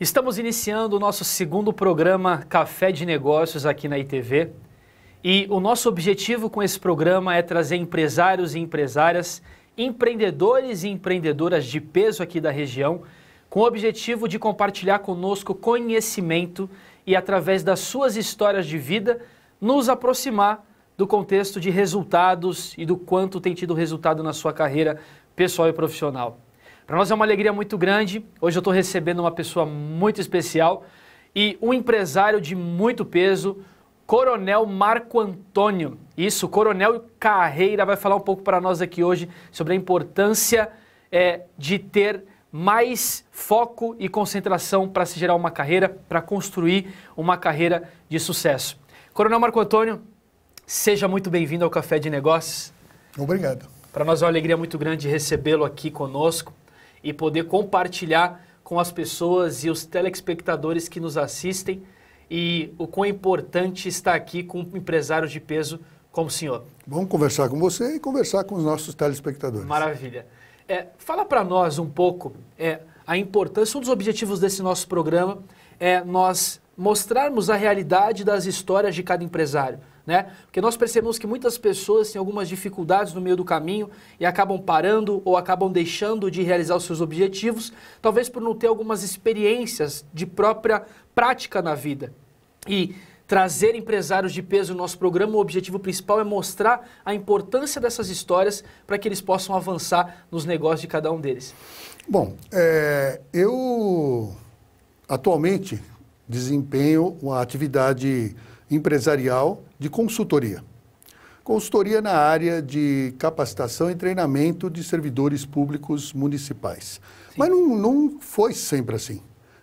Estamos iniciando o nosso segundo programa Café de Negócios aqui na ITV. E o nosso objetivo com esse programa é trazer empresários e empresárias, empreendedores e empreendedoras de peso aqui da região, com o objetivo de compartilhar conosco conhecimento e, através das suas histórias de vida, nos aproximar do contexto de resultados e do quanto tem tido resultado na sua carreira pessoal e profissional. Para nós é uma alegria muito grande. Hoje eu estou recebendo uma pessoa muito especial e um empresário de muito peso, Coronel Marco Antônio. Isso, Coronel Carreira vai falar um pouco para nós aqui hoje sobre a importância é, de ter mais foco e concentração para se gerar uma carreira, para construir uma carreira de sucesso. Coronel Marco Antônio, seja muito bem-vindo ao Café de Negócios. Obrigado. Para nós é uma alegria muito grande recebê-lo aqui conosco e poder compartilhar com as pessoas e os telespectadores que nos assistem e o quão importante estar aqui com empresários de peso como o senhor. Vamos conversar com você e conversar com os nossos telespectadores. Maravilha. É, fala para nós um pouco é, a importância, um dos objetivos desse nosso programa é nós mostrarmos a realidade das histórias de cada empresário. Né? Porque nós percebemos que muitas pessoas têm algumas dificuldades no meio do caminho e acabam parando ou acabam deixando de realizar os seus objetivos, talvez por não ter algumas experiências de própria prática na vida. E trazer empresários de peso no nosso programa, o objetivo principal é mostrar a importância dessas histórias para que eles possam avançar nos negócios de cada um deles. Bom, é, eu atualmente desempenho uma atividade empresarial de consultoria. Consultoria na área de capacitação e treinamento de servidores públicos municipais. Sim. Mas não, não foi sempre assim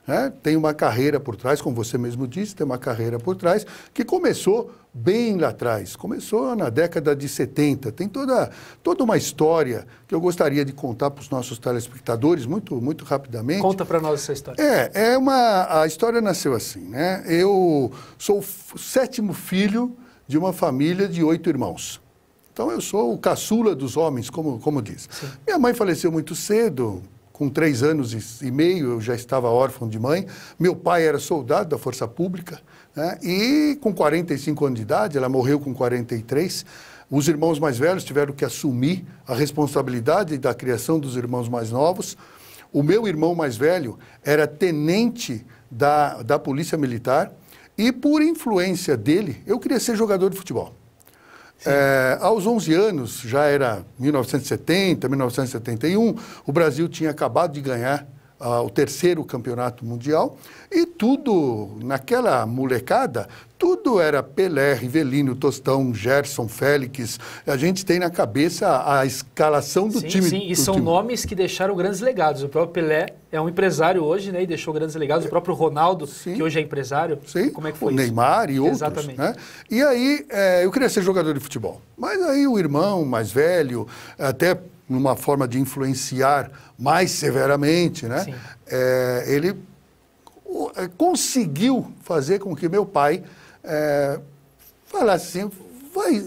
né? tem uma carreira por trás, como você mesmo disse, tem uma carreira por trás, que começou bem lá atrás, começou na década de 70. Tem toda, toda uma história que eu gostaria de contar para os nossos telespectadores, muito, muito rapidamente. Conta para nós essa história. É, é uma, a história nasceu assim, né? Eu sou o sétimo filho de uma família de oito irmãos. Então eu sou o caçula dos homens, como, como diz. Sim. Minha mãe faleceu muito cedo, com três anos e meio eu já estava órfão de mãe. Meu pai era soldado da Força Pública né? e com 45 anos de idade, ela morreu com 43. Os irmãos mais velhos tiveram que assumir a responsabilidade da criação dos irmãos mais novos. O meu irmão mais velho era tenente da, da Polícia Militar e, por influência dele, eu queria ser jogador de futebol. É, aos 11 anos, já era 1970, 1971, o Brasil tinha acabado de ganhar uh, o terceiro campeonato mundial, e tudo, naquela molecada, tudo era Pelé, Rivelino, Tostão, Gerson, Félix. A gente tem na cabeça a escalação do sim, time. Sim, e são time. nomes que deixaram grandes legados. O próprio Pelé é um empresário hoje, né? E deixou grandes legados. O próprio Ronaldo, sim. que hoje é empresário. Sim. Como é que foi o isso? Neymar e outros. Exatamente. Né? E aí, é, eu queria ser jogador de futebol. Mas aí o irmão mais velho, até numa forma de influenciar mais severamente, né? É, ele é, conseguiu fazer com que meu pai é, falasse assim, vai,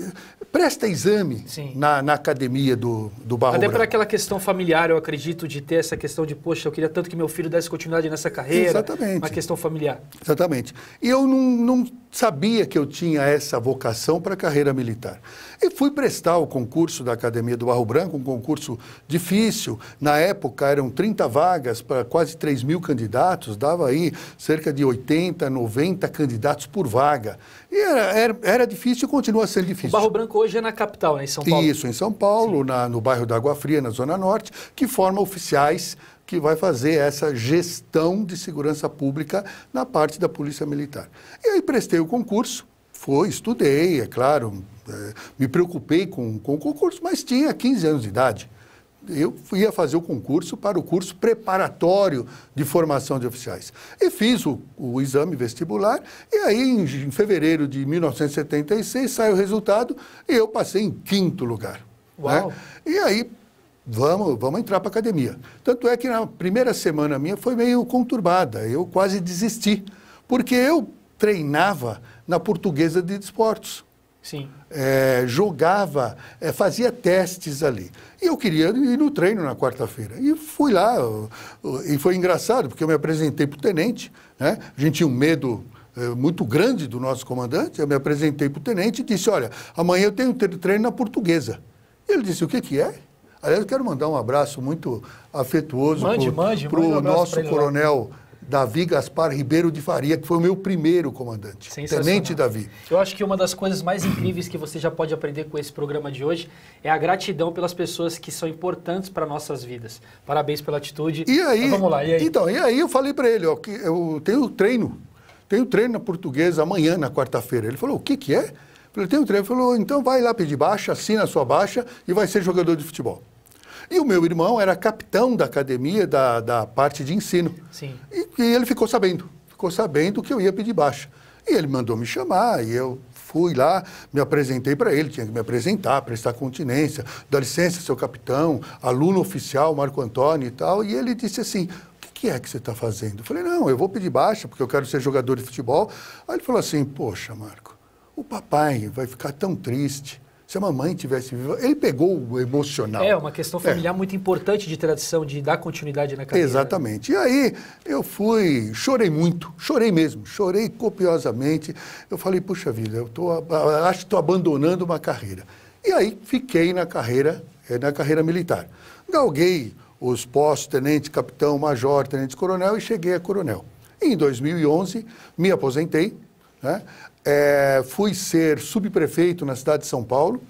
presta exame na, na, academia do, do Barro Até para aquela questão familiar, eu acredito, de ter essa questão de, poxa, eu queria tanto que meu filho desse continuidade nessa carreira. Exatamente. Uma questão familiar. Exatamente. E eu não, não sabia que eu tinha essa vocação para a carreira militar. E fui prestar o concurso da Academia do Barro Branco, um concurso difícil. Na época eram 30 vagas para quase 3 mil candidatos, dava aí cerca de 80, 90 candidatos por vaga. E era, era, era difícil e continua sendo difícil. O Barro Branco hoje é na capital, né? em São Paulo. Isso, em São Paulo, na, no bairro da Água Fria, na Zona Norte, que forma oficiais que vai fazer essa gestão de segurança pública na parte da Polícia Militar. E aí prestei o concurso, foi, estudei, é claro, é, me preocupei com, com o concurso, mas tinha 15 anos de idade. Eu ia fazer o concurso para o curso preparatório de formação de oficiais. E fiz o, o exame vestibular, e aí, em, em fevereiro de 1976, sai o resultado e eu passei em quinto lugar. Né? E aí vamos, vamos entrar para a academia. Tanto é que na primeira semana minha foi meio conturbada, eu quase desisti, porque eu treinava na portuguesa de esportes. Sim. É, jogava, é, fazia testes ali. E eu queria ir no treino na quarta-feira. E fui lá, e foi engraçado, porque eu me apresentei para o tenente, né? a gente tinha um medo é, muito grande do nosso comandante, eu me apresentei para o tenente e disse, olha, amanhã eu tenho treino na portuguesa. Ele disse, o que, que é? Aliás, eu quero mandar um abraço muito afetuoso para o um nosso coronel Davi Gaspar Ribeiro de Faria, que foi o meu primeiro comandante. Tenente Davi. Eu acho que uma das coisas mais incríveis que você já pode aprender com esse programa de hoje é a gratidão pelas pessoas que são importantes para nossas vidas. Parabéns pela atitude. E aí? Então, vamos lá, e aí? Então, e aí eu falei para ele, ó, que eu tenho treino, tenho treino na portuguesa amanhã, na quarta-feira. Ele falou, o que que é? Eu falei, tenho treino. Ele falou, então vai lá pedir baixa, assina a sua baixa e vai ser jogador de futebol. E o meu irmão era capitão da academia, da, da parte de ensino. Sim. E, e ele ficou sabendo, ficou sabendo que eu ia pedir baixa. E ele mandou me chamar, e eu fui lá, me apresentei para ele, tinha que me apresentar, prestar continência, dar licença, seu capitão, aluno oficial, Marco Antônio e tal. E ele disse assim: o que é que você está fazendo? Eu falei: não, eu vou pedir baixa, porque eu quero ser jogador de futebol. Aí ele falou assim: poxa, Marco, o papai vai ficar tão triste se a mamãe tivesse viva, ele pegou o emocional. É, uma questão é. familiar é. muito importante de tradição, de dar continuidade na carreira. Exatamente. E aí eu fui, chorei muito, chorei mesmo, chorei copiosamente. Eu falei, puxa vida, eu tô, acho que estou abandonando uma carreira. E aí fiquei na carreira, eh, na carreira militar. Galguei os postos tenente, capitão, major, tenente coronel e cheguei a coronel. Em 2011 me aposentei, né? é, fui ser subprefeito na cidade de São Paulo,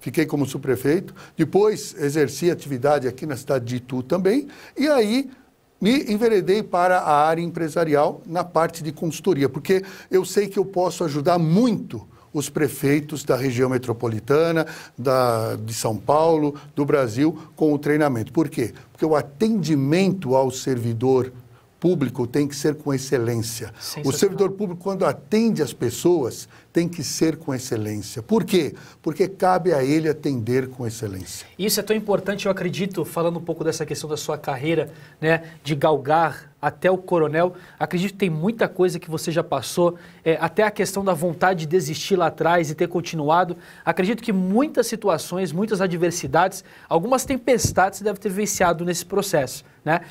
fiquei como subprefeito, depois exerci atividade aqui na cidade de Itu também, e aí me enveredei para a área empresarial na parte de consultoria, porque eu sei que eu posso ajudar muito os prefeitos da região metropolitana, da, de São Paulo, do Brasil, com o treinamento. Por quê? Porque o atendimento ao servidor público tem que ser com excelência. O servidor público, quando atende as pessoas, tem que ser com excelência. Por quê? Porque cabe a ele atender com excelência. Isso é tão importante, eu acredito, falando um pouco dessa questão da sua carreira, né, de galgar até o coronel. Acredito que tem muita coisa que você já passou, é, até a questão da vontade de desistir lá atrás e ter continuado. Acredito que muitas situações, muitas adversidades, algumas tempestades você deve ter vivenciado nesse processo. Né?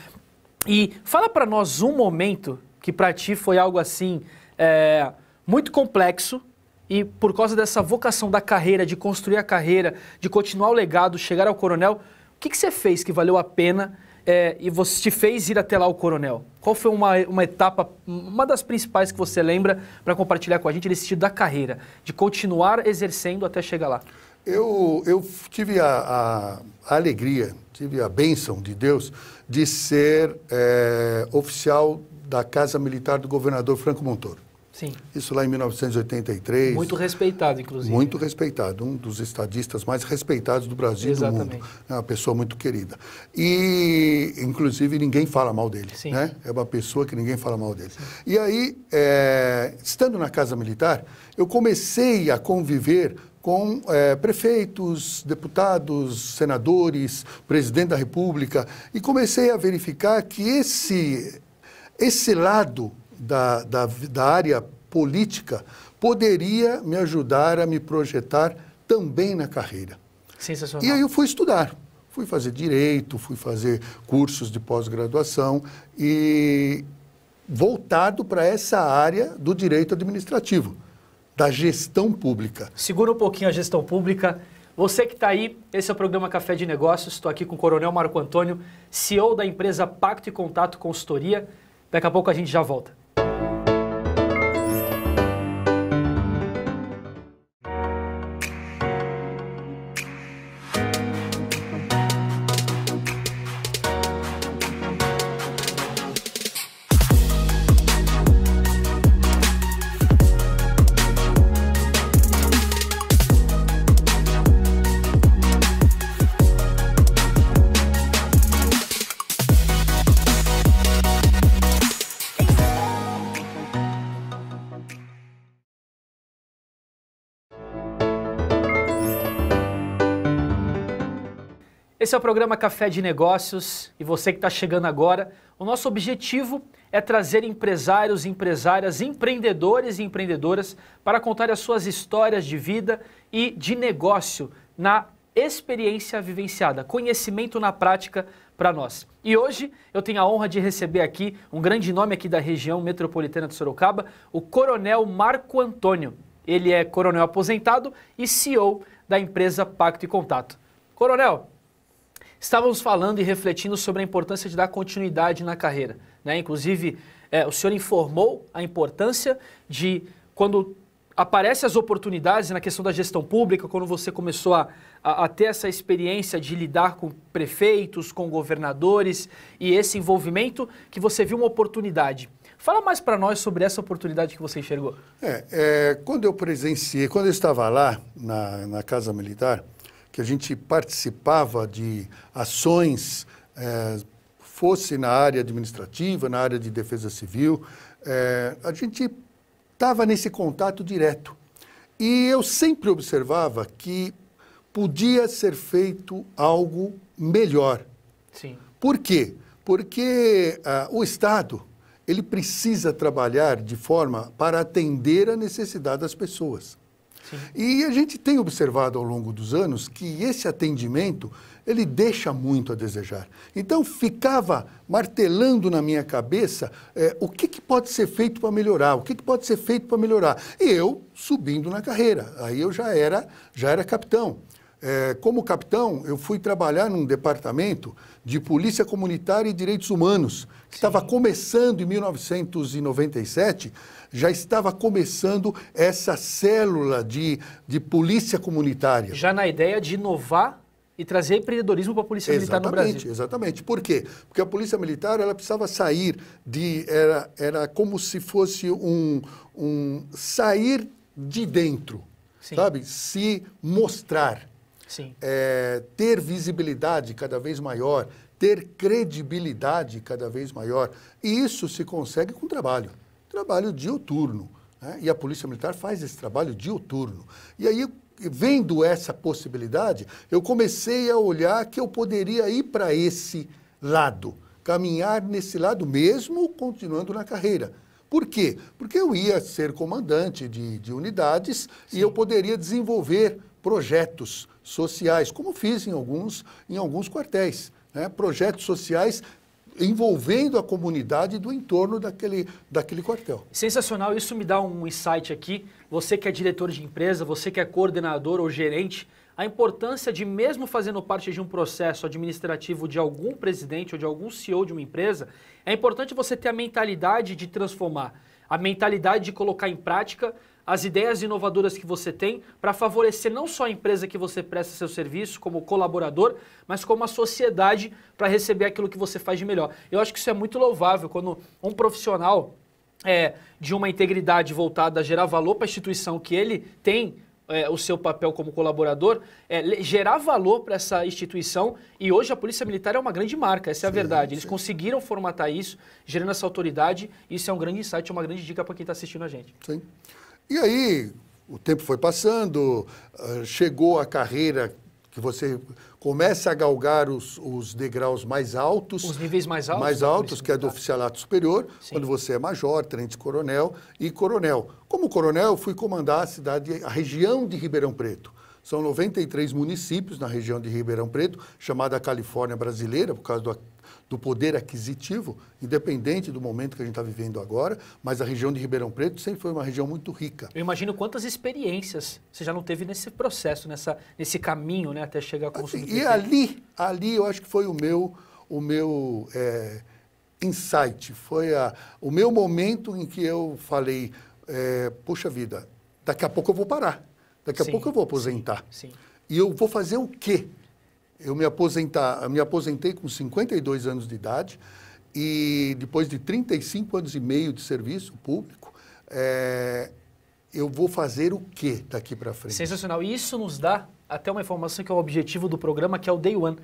E fala para nós um momento que para ti foi algo assim é, muito complexo e por causa dessa vocação da carreira, de construir a carreira, de continuar o legado, chegar ao coronel, o que, que você fez que valeu a pena é, e você te fez ir até lá o coronel? Qual foi uma, uma etapa, uma das principais que você lembra para compartilhar com a gente nesse sentido da carreira, de continuar exercendo até chegar lá? Eu, eu tive a, a, a alegria, tive a bênção de Deus de ser é, oficial da Casa Militar do governador Franco Montoro. Sim. Isso lá em 1983. Muito respeitado, inclusive. Muito respeitado, um dos estadistas mais respeitados do Brasil e do mundo. É uma pessoa muito querida. E, inclusive, ninguém fala mal dele. Sim. Né? É uma pessoa que ninguém fala mal dele. Sim. E aí, é, estando na Casa Militar, eu comecei a conviver com é, prefeitos, deputados, senadores, presidente da República, e comecei a verificar que esse, esse lado da, da, da área política poderia me ajudar a me projetar também na carreira. Sensacional. E aí eu fui estudar. Fui fazer direito, fui fazer cursos de pós-graduação e voltado para essa área do direito administrativo, da gestão pública. Segura um pouquinho a gestão pública. Você que está aí, esse é o programa Café de Negócios. Estou aqui com o Coronel Marco Antônio, CEO da empresa Pacto e Contato Consultoria. Daqui a pouco a gente já volta. Esse é o programa Café de Negócios e você que está chegando agora, o nosso objetivo é trazer empresários, empresárias, empreendedores e empreendedoras para contar as suas histórias de vida e de negócio na experiência vivenciada, conhecimento na prática para nós. E hoje eu tenho a honra de receber aqui um grande nome aqui da região metropolitana de Sorocaba, o Coronel Marco Antônio. Ele é coronel aposentado e CEO da empresa Pacto e Contato. Coronel, Estávamos falando e refletindo sobre a importância de dar continuidade na carreira. Né? Inclusive, é, o senhor informou a importância de quando aparecem as oportunidades na questão da gestão pública, quando você começou a, a, a, ter essa experiência de lidar com prefeitos, com governadores e esse envolvimento, que você viu uma oportunidade. Fala mais para nós sobre essa oportunidade que você enxergou. É, é, quando eu presenciei, quando eu estava lá na, na Casa Militar, que a gente participava de ações, é, fosse na área administrativa, na área de defesa civil, é, a gente estava nesse contato direto. E eu sempre observava que podia ser feito algo melhor. Sim. Por quê? Porque uh, o Estado ele precisa trabalhar de forma para atender a necessidade das pessoas. Sim. E a gente tem observado ao longo dos anos que esse atendimento ele deixa muito a desejar. Então ficava martelando na minha cabeça é, o que, que pode ser feito para melhorar, o que, que pode ser feito para melhorar. E eu subindo na carreira. Aí eu já era já era capitão. É, como capitão, eu fui trabalhar num departamento de Polícia Comunitária e Direitos Humanos, que estava começando em 1997, já estava começando essa célula de, de polícia comunitária. Já na ideia de inovar e trazer empreendedorismo para a Polícia Militar exatamente, no Brasil. Exatamente. Por quê? Porque a Polícia Militar ela precisava sair de. Era, era como se fosse um, um sair de dentro. Sim. Sabe? Se mostrar é, ter visibilidade cada vez maior, ter credibilidade cada vez maior. E isso se consegue com trabalho, trabalho dioturno. Né? E a Polícia Militar faz esse trabalho dioturno. E aí, vendo essa possibilidade, eu comecei a olhar que eu poderia ir para esse lado, caminhar nesse lado mesmo continuando na carreira. Por quê? Porque eu ia ser comandante de, de unidades Sim. e eu poderia desenvolver projetos sociais, como fiz em alguns, em alguns quartéis. Né? Projetos sociais envolvendo a comunidade do entorno daquele, daquele quartel. Sensacional, isso me dá um insight aqui. Você que é diretor de empresa, você que é coordenador ou gerente, a importância de, mesmo fazendo parte de um processo administrativo de algum presidente ou de algum CEO de uma empresa, é importante você ter a mentalidade de transformar, a mentalidade de colocar em prática as ideias inovadoras que você tem para favorecer não só a empresa que você presta seu serviço como colaborador, mas como a sociedade para receber aquilo que você faz de melhor. Eu acho que isso é muito louvável quando um profissional é, de uma integridade voltada a gerar valor para a instituição que ele tem é, o seu papel como colaborador, é, gerar valor para essa instituição. E hoje a Polícia Militar é uma grande marca, essa é a verdade. Eles sim. conseguiram formatar isso, gerando essa autoridade. Isso é um grande insight, uma grande dica para quem está assistindo a gente. Sim. E aí, o tempo foi passando, ah, chegou a carreira que você começa a galgar os, os degraus mais altos. Os níveis mais altos. Mais altos, que é do oficialato superior, Sim. quando você é major, tenente-coronel e coronel. Como coronel, fui comandar a cidade, a região de Ribeirão Preto. São 93 municípios na região de Ribeirão Preto, chamada Califórnia Brasileira, por causa do do poder aquisitivo, independente do momento que a gente está vivendo agora, mas a região de Ribeirão Preto sempre foi uma região muito rica. Eu imagino quantas experiências você já não teve nesse processo, nessa, nesse caminho, né, até chegar ao consumo. Assim, e ali, ali eu acho que foi o meu, o meu é, insight, foi a, o meu momento em que eu falei, é, poxa vida, daqui a pouco eu vou parar, daqui a sim, pouco eu vou aposentar. Sim, sim. E eu vou fazer o quê? Eu me, aposentar, me aposentei com 52 anos de idade e depois de 35 anos e meio de serviço público, é, eu vou fazer o que daqui para frente? Sensacional. E isso nos dá até uma informação que é o objetivo do programa, que é o Day One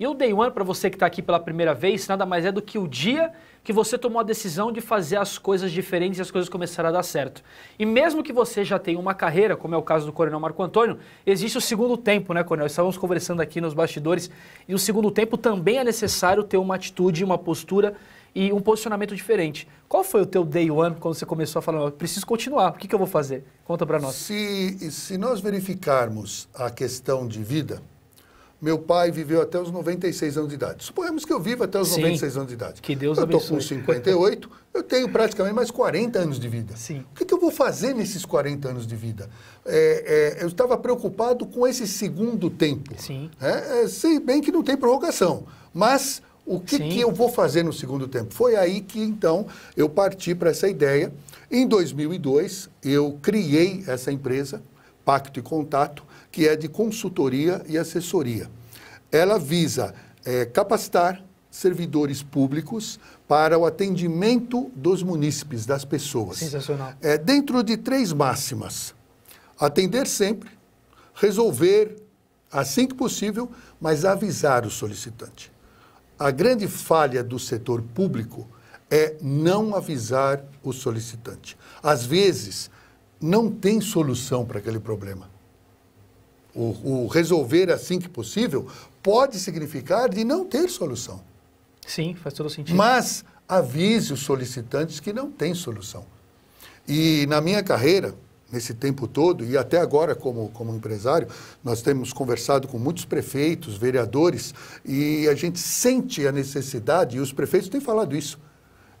e o Day One, para você que está aqui pela primeira vez, nada mais é do que o dia que você tomou a decisão de fazer as coisas diferentes e as coisas começaram a dar certo. E mesmo que você já tenha uma carreira, como é o caso do Coronel Marco Antônio, existe o segundo tempo, né, Coronel? Estávamos conversando aqui nos bastidores e o segundo tempo também é necessário ter uma atitude, uma postura e um posicionamento diferente. Qual foi o teu day one quando você começou a falar, preciso continuar, o que, que eu vou fazer? Conta para nós. Se, se nós verificarmos a questão de vida, meu pai viveu até os 96 anos de idade. Suponhamos que eu vivo até os Sim. 96 anos de idade. Que Deus eu abençoe. Eu estou com 58, eu tenho praticamente mais 40 anos de vida. Sim. O que, que eu vou fazer nesses 40 anos de vida? É, é, eu estava preocupado com esse segundo tempo. Sim. É, é sei bem que não tem prorrogação, mas o que, que, eu vou fazer no segundo tempo? Foi aí que, então, eu parti para essa ideia. Em 2002, eu criei essa empresa, Pacto e Contato, que é de consultoria e assessoria. Ela visa é, capacitar servidores públicos para o atendimento dos munícipes, das pessoas. Sensacional. É, dentro de três máximas: atender sempre, resolver assim que possível, mas avisar o solicitante. A grande falha do setor público é não avisar o solicitante. Às vezes, não tem solução para aquele problema o, o resolver assim que possível, pode significar de não ter solução. Sim, faz todo sentido. Mas avise os solicitantes que não tem solução. E na minha carreira, nesse tempo todo, e até agora como, como empresário, nós temos conversado com muitos prefeitos, vereadores, e a gente sente a necessidade, e os prefeitos têm falado isso,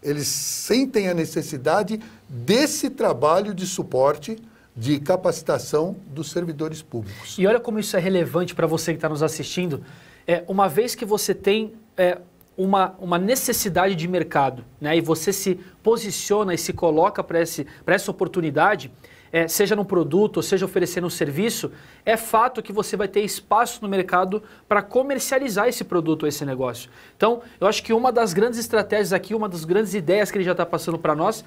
eles sentem a necessidade desse trabalho de suporte de capacitação dos servidores públicos. E olha como isso é relevante para você que está nos assistindo. É, uma vez que você tem é, uma, uma necessidade de mercado né, e você se posiciona e se coloca para essa oportunidade, é, seja num produto ou seja oferecendo um serviço, é fato que você vai ter espaço no mercado para comercializar esse produto ou esse negócio. Então, eu acho que uma das grandes estratégias aqui, uma das grandes ideias que ele já está passando para nós,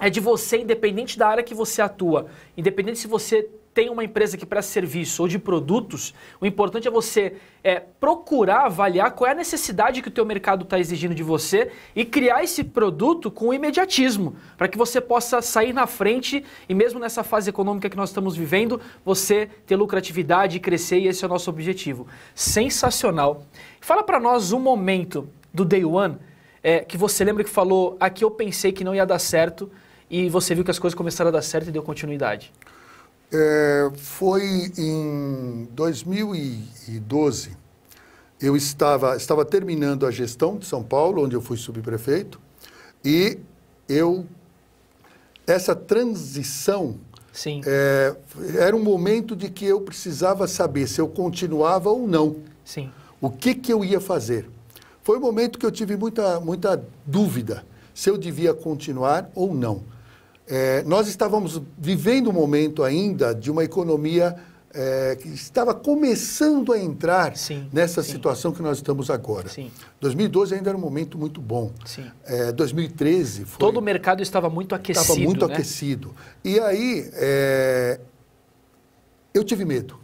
é de você, independente da área que você atua, independente se você tem uma empresa que presta serviço ou de produtos, o importante é você é, procurar avaliar qual é a necessidade que o teu mercado está exigindo de você e criar esse produto com imediatismo, para que você possa sair na frente e mesmo nessa fase econômica que nós estamos vivendo, você ter lucratividade e crescer e esse é o nosso objetivo. Sensacional. Fala para nós um momento do Day One é, que você lembra que falou, aqui eu pensei que não ia dar certo, e você viu que as coisas começaram a dar certo e deu continuidade? É, foi em 2012. Eu estava, estava terminando a gestão de São Paulo, onde eu fui subprefeito, e eu. Essa transição é, era um momento de que eu precisava saber se eu continuava ou não. Sim. O que, que eu ia fazer? Foi um momento que eu tive muita, muita dúvida se eu devia continuar ou não. É, nós estávamos vivendo um momento ainda de uma economia é, que estava começando a entrar sim, nessa sim. situação que nós estamos agora. Sim. 2012 ainda era um momento muito bom. É, 2013 foi, Todo o mercado estava muito aquecido. Estava muito né? aquecido. E aí é, eu tive medo.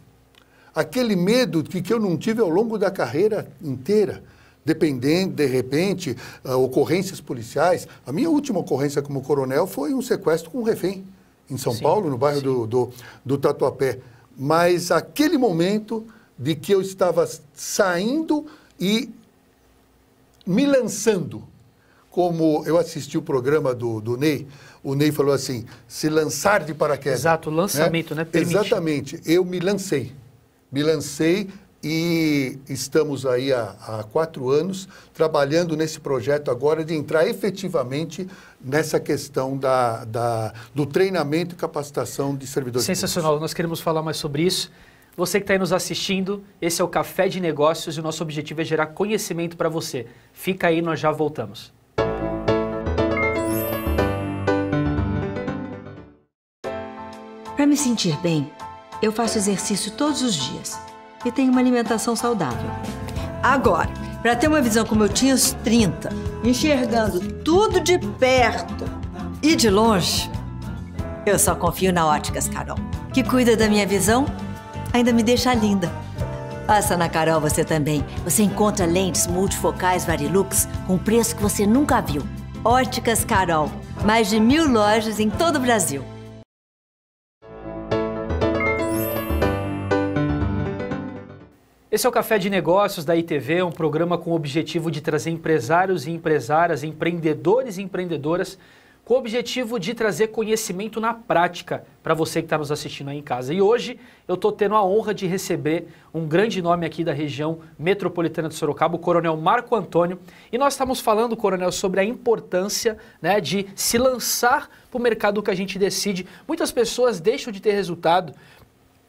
Aquele medo que, que eu não tive ao longo da carreira inteira dependendo, de repente, uh, ocorrências policiais. A minha última ocorrência como coronel foi um sequestro com um refém em São sim, Paulo, no bairro do, do, do Tatuapé. Mas aquele momento de que eu estava saindo e me lançando, como eu assisti o programa do, do Ney, o Ney falou assim, se lançar de paraquedas. Exato, lançamento, né? né? Exatamente, eu me lancei. Me lancei e estamos aí há, há, quatro anos trabalhando nesse projeto agora de entrar efetivamente nessa questão da, da do treinamento e capacitação de servidores. Sensacional, públicos. nós queremos falar mais sobre isso. Você que está aí nos assistindo, esse é o Café de Negócios e o nosso objetivo é gerar conhecimento para você. Fica aí, nós já voltamos. Para me sentir bem, eu faço exercício todos os dias e tenha uma alimentação saudável. Agora, para ter uma visão como eu tinha aos 30, enxergando tudo de perto e de longe, eu só confio na Óticas Carol, que cuida da minha visão, ainda me deixa linda. Passa na Carol você também. Você encontra lentes multifocais Varilux com preço que você nunca viu. Óticas Carol. Mais de mil lojas em todo o Brasil. Esse é o Café de Negócios da ITV, um programa com o objetivo de trazer empresários e empresárias, empreendedores e empreendedoras, com o objetivo de trazer conhecimento na prática para você que está nos assistindo aí em casa. E hoje eu estou tendo a honra de receber um grande nome aqui da região metropolitana de Sorocaba, o Coronel Marco Antônio. E nós estamos falando, Coronel, sobre a importância né, de se lançar para o mercado que a gente decide. Muitas pessoas deixam de ter resultado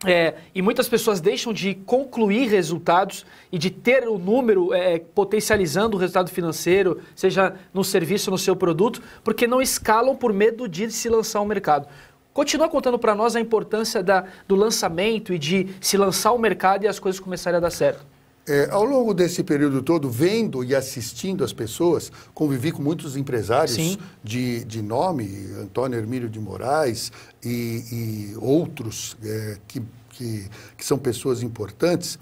é, e muitas pessoas deixam de concluir resultados e de ter o número é, é potencializando o resultado financeiro, seja no serviço, no seu produto, porque não escalam por medo de se lançar ao mercado. Continua contando para nós a importância da, do lançamento e de se lançar ao mercado e as coisas começarem a dar certo. É, ao longo desse período todo, vendo e assistindo as pessoas, convivi com muitos empresários de, de nome, Antônio Hermílio de Moraes e, e outros é, que, que, que, são pessoas importantes.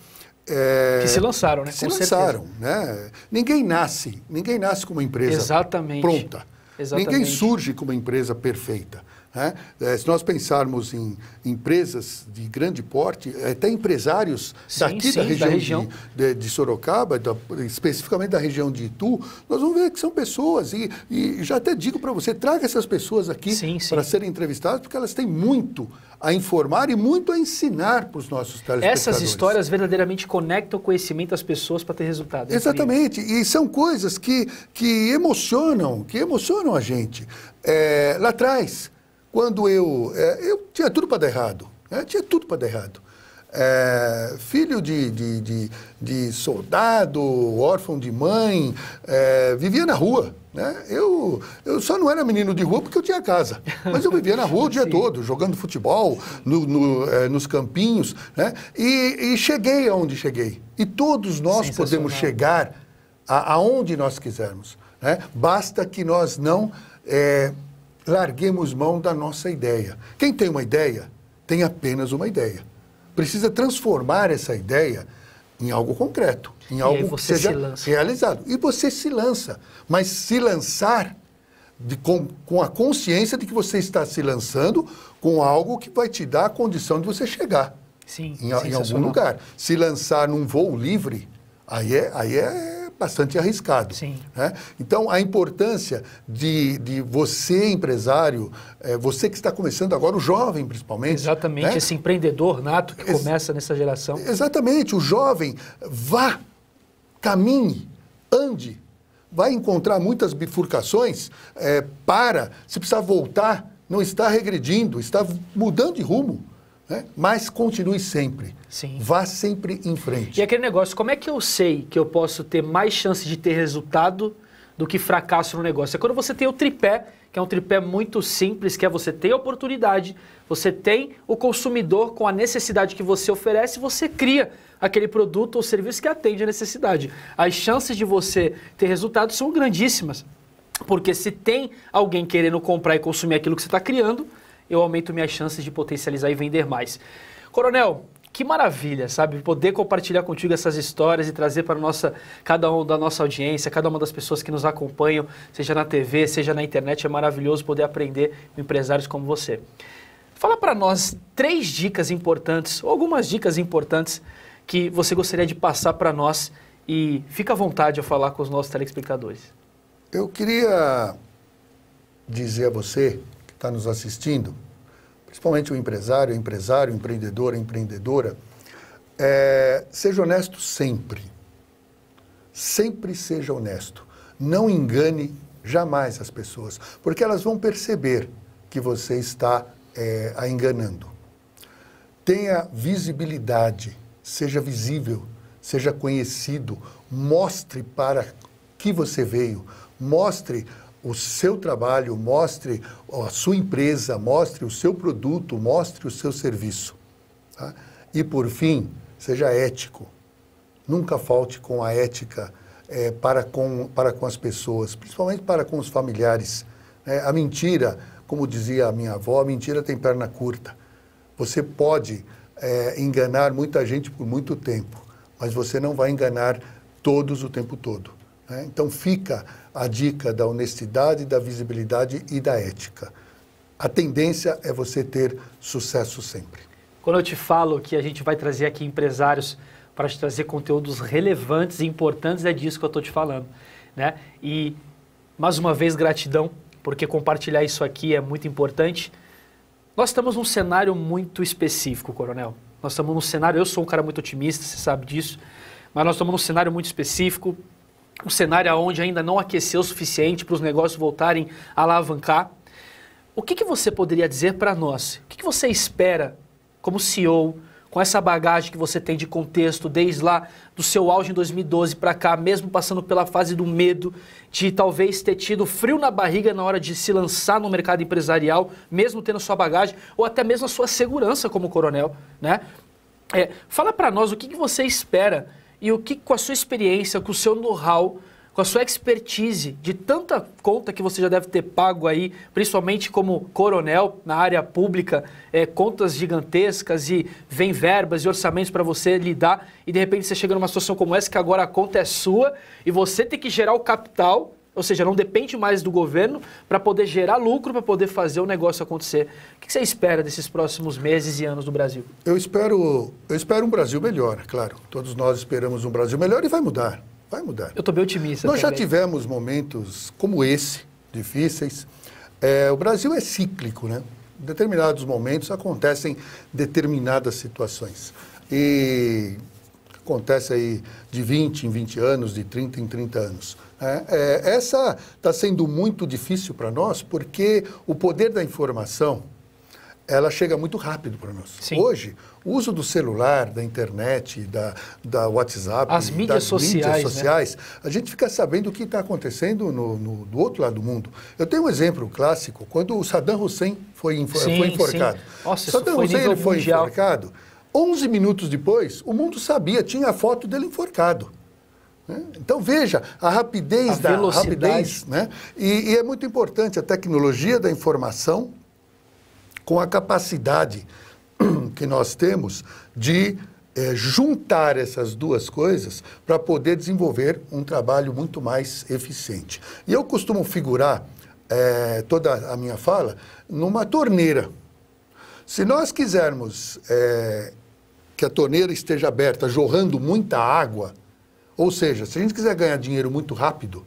É, que se lançaram, né? com se lançaram, certeza. né? Ninguém nasce, ninguém nasce com uma empresa Exatamente. pronta. Exatamente. Ninguém surge com uma empresa perfeita. Né? É, se nós pensarmos em empresas de grande porte, é, até empresários sim, daqui sim, da região, da região. De, de, Sorocaba, da, especificamente da região de Itu, nós vamos ver que são pessoas. E, e já até digo para você, traga essas pessoas aqui para serem entrevistadas, porque elas têm muito a informar e muito a ensinar para os nossos telespectadores. Essas histórias verdadeiramente conectam o conhecimento às pessoas para ter resultado. Né, Exatamente. E são coisas que, que emocionam, que emocionam a gente. É, lá atrás quando eu. É, eu tinha tudo para dar errado. Né? Tinha tudo para dar errado. É, filho de, de, de, de, soldado, órfão de mãe, é, vivia na rua. Né? Eu, eu só não era menino de rua porque eu tinha casa, mas eu vivia na rua o dia Sim. todo, jogando futebol, no, no, é, nos campinhos, né? e, e cheguei aonde cheguei. E todos nós podemos chegar a, aonde nós quisermos. Né? Basta que nós não é, larguemos mão da nossa ideia. Quem tem uma ideia, tem apenas uma ideia. Precisa transformar essa ideia em algo concreto, em algo que seja se realizado. E você se lança. Mas se lançar de, com, com, a consciência de que você está se lançando com algo que vai te dar a condição de você chegar Sim, em, em algum lugar. Se lançar num voo livre, aí é, aí é bastante arriscado. Sim. Né? Então, a importância de, de você, empresário, é, você que está começando agora, o jovem principalmente. Exatamente, né? esse empreendedor nato que Ex começa nessa geração. Exatamente, o jovem vá, caminhe, ande, vai encontrar muitas bifurcações, é, para, se precisar voltar, não está regredindo, está mudando de rumo. Né? Mas continue sempre. Sim. Vá sempre em frente. E aquele negócio, como é que eu sei que eu posso ter mais chance de ter resultado do que fracasso no negócio? É quando você tem o tripé, que é um tripé muito simples, que é você tem a oportunidade, você tem o consumidor com a necessidade que você oferece, você cria aquele produto ou serviço que atende a necessidade. As chances de você ter resultado são grandíssimas. Porque se tem alguém querendo comprar e consumir aquilo que você está criando, eu aumento minhas chances de potencializar e vender mais. Coronel, que maravilha, sabe? Poder compartilhar contigo essas histórias e trazer para nossa cada um da nossa audiência, cada uma das pessoas que nos acompanham, seja na TV, seja na internet, é maravilhoso poder aprender com empresários como você. Fala para nós três dicas importantes, ou algumas dicas importantes que você gostaria de passar para nós e fica à vontade a falar com os nossos telespectadores. Eu queria dizer a você está nos assistindo, principalmente o empresário, empresário, empreendedor, empreendedora, é, seja honesto sempre. Sempre seja honesto. Não engane jamais as pessoas, porque elas vão perceber que você está é, a enganando. Tenha visibilidade, seja visível, seja conhecido, mostre para que você veio, mostre o seu trabalho, mostre a sua empresa, mostre o seu produto, mostre o seu serviço. Tá? E por fim, seja ético. Nunca falte com a ética é, para, com, para com as pessoas, principalmente para com os familiares. É, a mentira, como dizia a minha avó, a mentira tem perna curta. Você pode é, enganar muita gente por muito tempo, mas você não vai enganar todos o tempo todo. Né? Então fica a dica da honestidade, da visibilidade e da ética. A tendência é você ter sucesso sempre. Quando eu te falo que a gente vai trazer aqui empresários para te trazer conteúdos relevantes e importantes, é disso que eu estou te falando. Né? E, mais uma vez, gratidão, porque compartilhar isso aqui é muito importante. Nós estamos num cenário muito específico, Coronel. Nós estamos num cenário, eu sou um cara muito otimista, você sabe disso, mas nós estamos num cenário muito específico, um cenário onde ainda não aqueceu o suficiente para os negócios voltarem a alavancar. O que, que você poderia dizer para nós? O que, que você espera como CEO, com essa bagagem que você tem de contexto, desde lá do seu auge em 2012 para cá, mesmo passando pela fase do medo, de talvez ter tido frio na barriga na hora de se lançar no mercado empresarial, mesmo tendo sua bagagem, ou até mesmo a sua segurança como coronel, né? É, fala para nós o que, que você espera e o que com a sua experiência, com o seu know-how, com a sua expertise de tanta conta que você já deve ter pago aí, principalmente como coronel na área pública, é, contas gigantescas e vem verbas e orçamentos para você lidar e de repente você chega numa situação como essa que agora a conta é sua e você tem que gerar o capital ou seja, não depende mais do governo para poder gerar lucro, para poder fazer o negócio acontecer. O que você espera desses próximos meses e anos do Brasil? Eu espero, eu espero um Brasil melhor, é claro. Todos nós esperamos um Brasil melhor e vai mudar. Vai mudar. Eu estou bem otimista. Nós também. já tivemos momentos como esse, difíceis. É, o Brasil é cíclico, né? Em determinados momentos acontecem determinadas situações. E acontece aí de 20 em 20 anos, de 30 em 30 anos. É, é, essa está sendo muito difícil para nós porque o poder da informação ela chega muito rápido para nós. Sim. Hoje, o uso do celular, da internet, da, da WhatsApp, As mídias das sociais, mídias sociais, né? a gente fica sabendo o que está acontecendo no, no, do outro lado do mundo. Eu tenho um exemplo clássico, quando o Saddam Hussein foi, sim, foi enforcado. Nossa, Saddam foi Hussein foi enforcado. 11 minutos depois, o mundo sabia, tinha a foto dele enforcado. Né? Então veja a rapidez a da velocidade. rapidez, né? E, e, é muito importante a tecnologia da informação com a capacidade que nós temos de é, juntar essas duas coisas para poder desenvolver um trabalho muito mais eficiente. E eu costumo figurar é, toda a minha fala numa torneira. Se nós quisermos é, que a torneira esteja aberta, jorrando muita água, ou seja, se a gente quiser ganhar dinheiro muito rápido,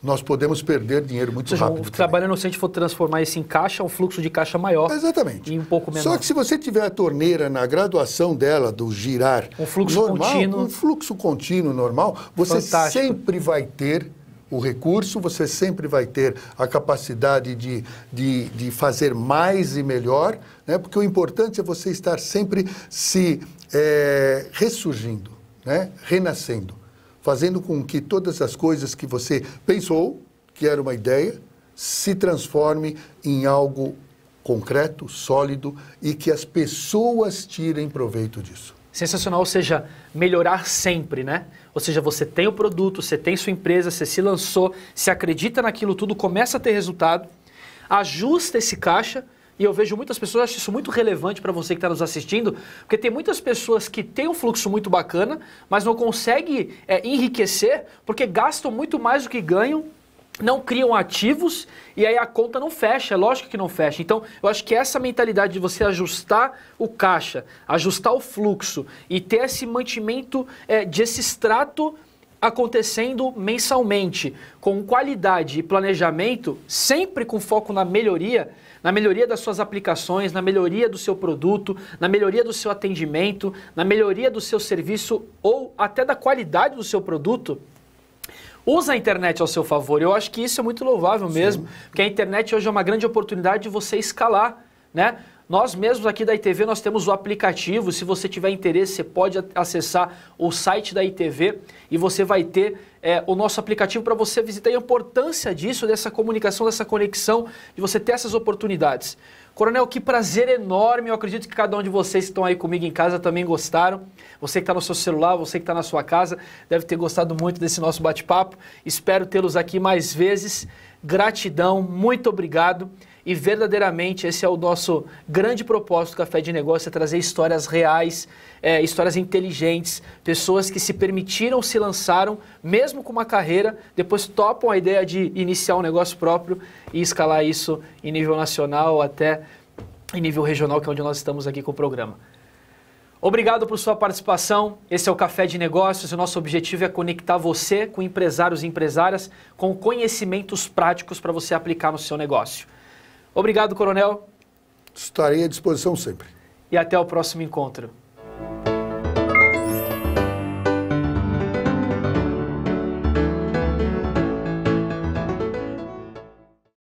nós podemos perder dinheiro muito Ou seja, rápido. O trabalho é também. for transformar isso em caixa, um fluxo de caixa maior. Exatamente. E um pouco menor. Só que se você tiver a torneira na graduação dela, do girar. Um fluxo normal, contínuo. Um fluxo contínuo normal, você Fantástico. sempre vai ter o recurso, você sempre vai ter a capacidade de, de, de fazer mais e melhor, né? porque o importante é você estar sempre se é, ressurgindo, né? renascendo fazendo com que todas as coisas que você pensou, que era uma ideia, se transforme em algo concreto, sólido e que as pessoas tirem proveito disso. Sensacional, ou seja, melhorar sempre, né? Ou seja, você tem o produto, você tem sua empresa, você se lançou, se acredita naquilo tudo, começa a ter resultado, ajusta esse caixa e eu vejo muitas pessoas, acho isso muito relevante para você que está nos assistindo, porque tem muitas pessoas que têm um fluxo muito bacana, mas não conseguem é, enriquecer porque gastam muito mais do que ganham não criam ativos e aí a conta não fecha, é lógico que não fecha. Então, eu acho que essa mentalidade de você ajustar o caixa, ajustar o fluxo e ter esse mantimento é, de esse extrato acontecendo mensalmente, com qualidade e planejamento, sempre com foco na melhoria, na melhoria das suas aplicações, na melhoria do seu produto, na melhoria do seu atendimento, na melhoria do seu serviço ou até da qualidade do seu produto. Usa a internet ao seu favor. Eu acho que isso é muito louvável mesmo, Sim. porque a internet hoje é uma grande oportunidade de você escalar, né? Nós mesmos aqui da ITV, nós temos o aplicativo, se você tiver interesse, você pode acessar o site da ITV e você vai ter é, o nosso aplicativo para você visitar e a importância disso, dessa comunicação, dessa conexão, de você ter essas oportunidades. Coronel, que prazer enorme. Eu acredito que cada um de vocês que estão aí comigo em casa também gostaram. Você que está no seu celular, você que está na sua casa, deve ter gostado muito desse nosso bate-papo. Espero tê-los aqui mais vezes. Gratidão, muito obrigado. E verdadeiramente esse é o nosso grande propósito do Café de Negócio, é trazer histórias reais, é, histórias inteligentes, pessoas que se permitiram, se lançaram, mesmo com uma carreira, depois topam a ideia de iniciar um negócio próprio e escalar isso em nível nacional até em nível regional, que é onde nós estamos aqui com o programa. Obrigado por sua participação. Esse é o Café de Negócios. O nosso objetivo é conectar você com empresários e empresárias com conhecimentos práticos para você aplicar no seu negócio. Obrigado, coronel. Estarei à disposição sempre. E até o próximo encontro.